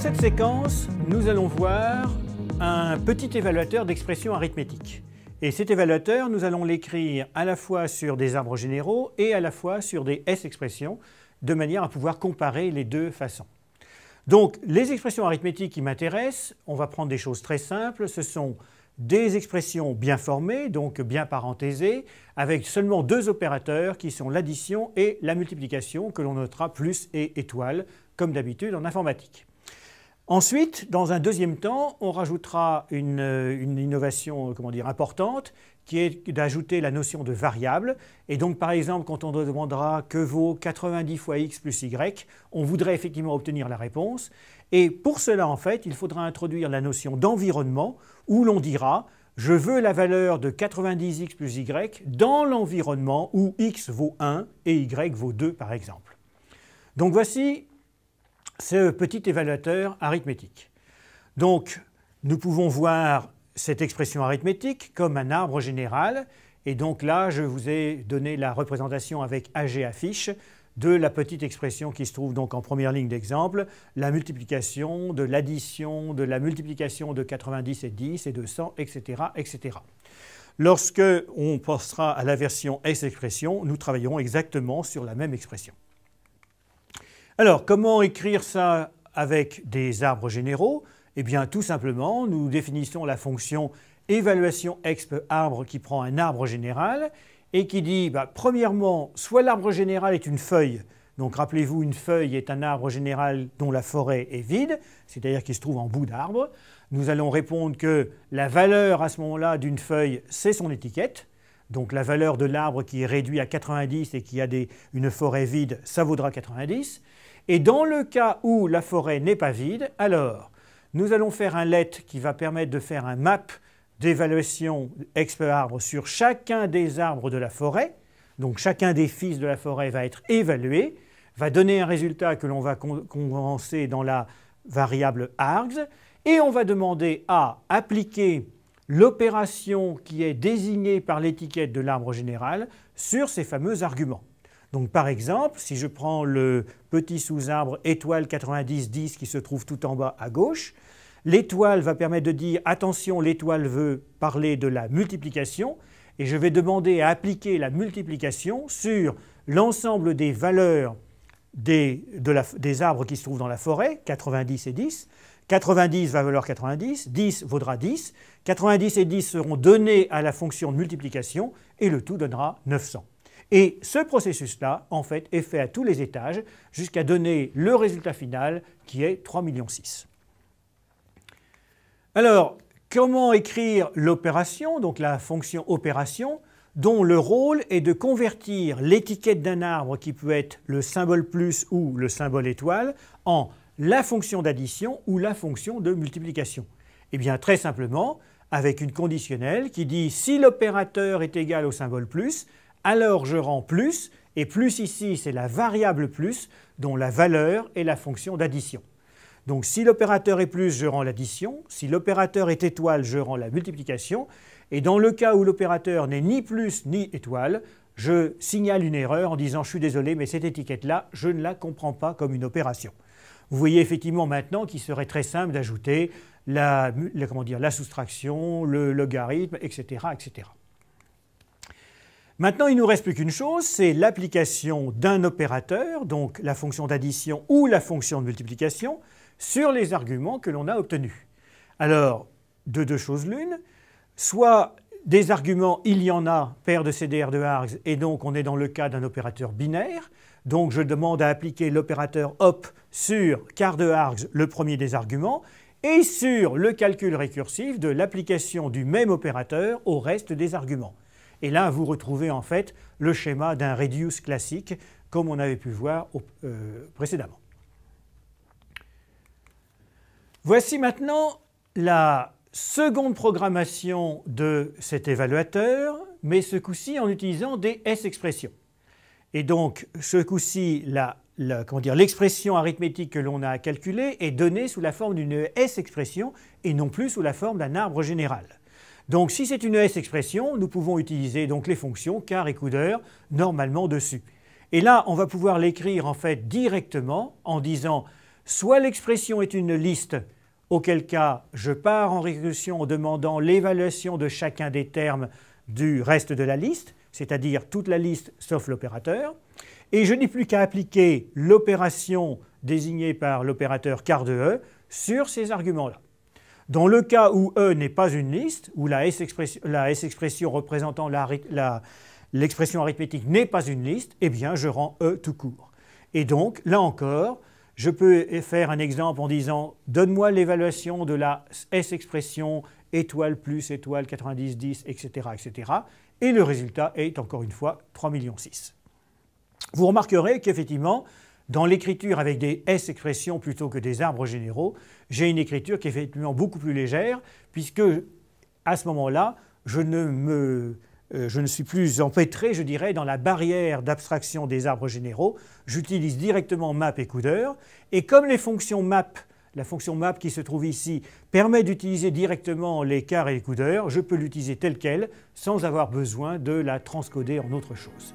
Dans cette séquence, nous allons voir un petit évaluateur d'expression arithmétique. Et cet évaluateur, nous allons l'écrire à la fois sur des arbres généraux et à la fois sur des S-expressions, de manière à pouvoir comparer les deux façons. Donc, les expressions arithmétiques qui m'intéressent, on va prendre des choses très simples, ce sont des expressions bien formées, donc bien parenthésées, avec seulement deux opérateurs qui sont l'addition et la multiplication, que l'on notera plus et étoile, comme d'habitude en informatique. Ensuite, dans un deuxième temps, on rajoutera une, euh, innovation euh, comment dire, importante qui est d'ajouter la notion de variable. Et donc, par exemple, quand on demandera que vaut 90 fois x plus y, on voudrait effectivement obtenir la réponse. Et pour cela, en fait, il faudra introduire la notion d'environnement où l'on dira je veux la valeur de 90x plus y dans l'environnement où x vaut 1 et y vaut 2, par exemple. Donc voici ce petit évaluateur arithmétique. Donc, nous pouvons voir cette expression arithmétique comme un arbre général. Et donc là, je vous ai donné la représentation avec AG affiche de la petite expression qui se trouve donc en première ligne d'exemple, la multiplication, de l'addition, de la multiplication de 90 et 10 et 200, etc. etc. Lorsque on passera à la version S expression, nous travaillerons exactement sur la même expression. Alors, comment écrire ça avec des arbres généraux Eh bien, tout simplement, nous définissons la fonction évaluation exp arbre qui prend un arbre général et qui dit, bah, premièrement, soit l'arbre général est une feuille, donc rappelez-vous, une feuille est un arbre général dont la forêt est vide, c'est-à-dire qu'il se trouve en bout d'arbre. Nous allons répondre que la valeur à ce moment-là d'une feuille, c'est son étiquette. Donc la valeur de l'arbre qui est réduit à 90 et qui a une forêt vide, ça vaudra 90. Et dans le cas où la forêt n'est pas vide, alors nous allons faire un let qui va permettre de faire un map d'évaluation expert arbre sur chacun des arbres de la forêt. Donc chacun des fils de la forêt va être évalué, va donner un résultat que l'on va condenser dans la variable args, et on va demander à appliquer l'opération qui est désignée par l'étiquette de l'arbre général sur ces fameux arguments. Donc par exemple, si je prends le petit sous-arbre étoile 90-10 qui se trouve tout en bas à gauche, l'étoile va permettre de dire attention, l'étoile veut parler de la multiplication, et je vais demander à appliquer la multiplication sur l'ensemble des valeurs des, des arbres qui se trouvent dans la forêt, 90 et 10, 90 va valoir 90, 10 vaudra 10, 90 et 10 seront donnés à la fonction de multiplication et le tout donnera 900. Et ce processus-là, en fait, est fait à tous les étages jusqu'à donner le résultat final qui est 3,6 millions. Alors, comment écrire l'opération, donc la fonction opération, dont le rôle est de convertir l'étiquette d'un arbre qui peut être le symbole plus ou le symbole étoile en la fonction d'addition ou la fonction de multiplication Eh bien très simplement, avec une conditionnelle qui dit si l'opérateur est égal au symbole plus, alors je rends plus, et plus ici c'est la variable plus dont la valeur est la fonction d'addition. Donc si l'opérateur est plus, je rends l'addition, si l'opérateur est étoile, je rends la multiplication, et dans le cas où l'opérateur n'est ni plus ni étoile, je signale une erreur en disant je suis désolé mais cette étiquette-là, je ne la comprends pas comme une opération. Vous voyez effectivement maintenant qu'il serait très simple d'ajouter la, comment dire, la soustraction, le logarithme, etc., Maintenant, il nous reste plus qu'une chose, c'est l'application d'un opérateur, donc la fonction d'addition ou la fonction de multiplication, sur les arguments que l'on a obtenus. Alors, de deux choses l'une, soit des arguments, il y en a, paire de CDR de args, et donc on est dans le cas d'un opérateur binaire, donc je demande à appliquer l'opérateur op sur quart de args, le premier des arguments, et sur le calcul récursif de l'application du même opérateur au reste des arguments. Et là, vous retrouvez en fait le schéma d'un reduce classique, comme on avait pu voir euh, précédemment. Voici maintenant la seconde programmation de cet évaluateur, mais ce coup-ci en utilisant des S-expressions. Et donc, ce coup-ci, l'expression arithmétique que l'on a calculée est donnée sous la forme d'une S-expression et non plus sous la forme d'un arbre général. Donc, si c'est une S-expression, nous pouvons utiliser donc les fonctions car et coudeur normalement dessus. Et là, on va pouvoir l'écrire en fait directement en disant soit l'expression est une liste, auquel cas je pars en récursion en demandant l'évaluation de chacun des termes du reste de la liste, c'est-à-dire toute la liste sauf l'opérateur, et je n'ai plus qu'à appliquer l'opération désignée par l'opérateur quart de E sur ces arguments-là. Dans le cas où E n'est pas une liste, où la S-expression, représentant l'expression arithmétique n'est pas une liste, eh bien je rends E tout court. Et donc, là encore, je peux faire un exemple en disant donne-moi l'évaluation de la S expression étoile plus étoile 90 10 etc etc et le résultat est encore une fois 3 millions 6. Vous remarquerez qu'effectivement dans l'écriture avec des S expressions plutôt que des arbres généraux, j'ai une écriture qui est effectivement beaucoup plus légère puisque à ce moment-là, je ne me euh, je ne suis plus empêtré, je dirais, dans la barrière d'abstraction des arbres généraux. J'utilise directement map et coudeur. Et comme les fonctions map, la fonction map qui se trouve ici, permet d'utiliser directement les quarts et les coudeurs, je peux l'utiliser tel quel sans avoir besoin de la transcoder en autre chose.